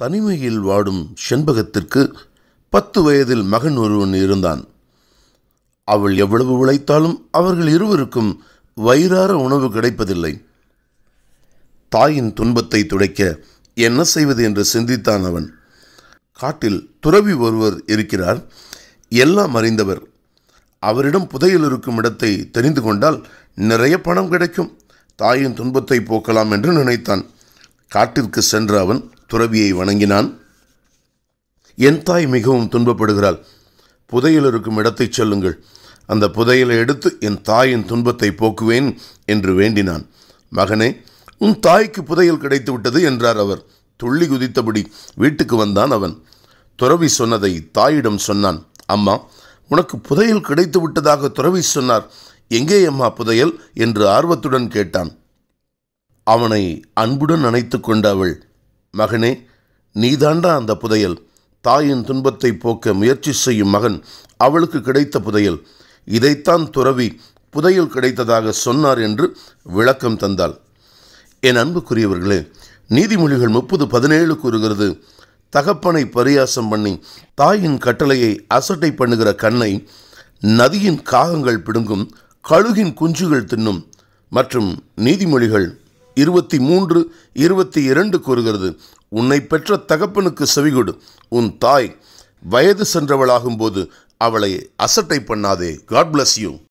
தனிமையில் வாடும் செண்பகத்திற்கு பத்து வயதில் மகன் ஒருவன் இருந்தான் அவள் எவ்வளவு உழைத்தாலும் அவர்கள் இருவருக்கும் வயிறார உணவு கிடைப்பதில்லை தாயின் துன்பத்தை துடைக்க என்ன செய்வது என்று சிந்தித்தான் அவன் காட்டில் துறவி ஒருவர் இருக்கிறார் எல்லாம் அறிந்தவர் அவரிடம் புதையல் இருக்கும் இடத்தை தெரிந்து கொண்டால் நிறைய பணம் கிடைக்கும் தாயின் துன்பத்தை போக்கலாம் என்று நினைத்தான் காட்டிற்கு சென்ற அவன் துறவியை வணங்கினான் என் தாய் மிகவும் துன்பப்படுகிறாள் புதையில் இருக்கும் இடத்தை சொல்லுங்கள் அந்த புதையலை எடுத்து என் தாயின் துன்பத்தை போக்குவேன் என்று வேண்டினான் மகனே உன் தாய்க்கு புதையல் கிடைத்து விட்டது என்றார் அவர் துள்ளி குதித்தபடி வீட்டுக்கு வந்தான் அவன் துறவி சொன்னதை தாயிடம் சொன்னான் அம்மா உனக்கு புதையல் கிடைத்து விட்டதாக துறவி சொன்னார் எங்கே அம்மா புதையல் என்று ஆர்வத்துடன் கேட்டான் அவனை அன்புடன் அணைத்து அவள் மகனே நீதாண்டா அந்த புதையல் தாயின் துன்பத்தை போக்க முயற்சி செய்யும் மகன் அவளுக்கு கிடைத்த புதையல் இதைத்தான் துறவி புதையல் கிடைத்ததாக சொன்னார் என்று விளக்கம் தந்தாள் என் அன்புக்குரியவர்களே நீதிமொழிகள் முப்பது பதினேழு கூறுகிறது தகப்பனை பரியாசம் பண்ணி தாயின் கட்டளையை அசட்டை பண்ணுகிற கண்ணை நதியின் காகங்கள் பிடுங்கும் கழுகின் குஞ்சுகள் தின்னும் மற்றும் நீதிமொழிகள் இருபத்தி மூன்று இருபத்தி இரண்டு கூறுகிறது உன்னை பெற்ற தகப்பனுக்கு செவிகொடு உன் தாய் வயது சென்றவளாகும் போது அவளை அசட்டை பண்ணாதே காட் பிளஸ் யூ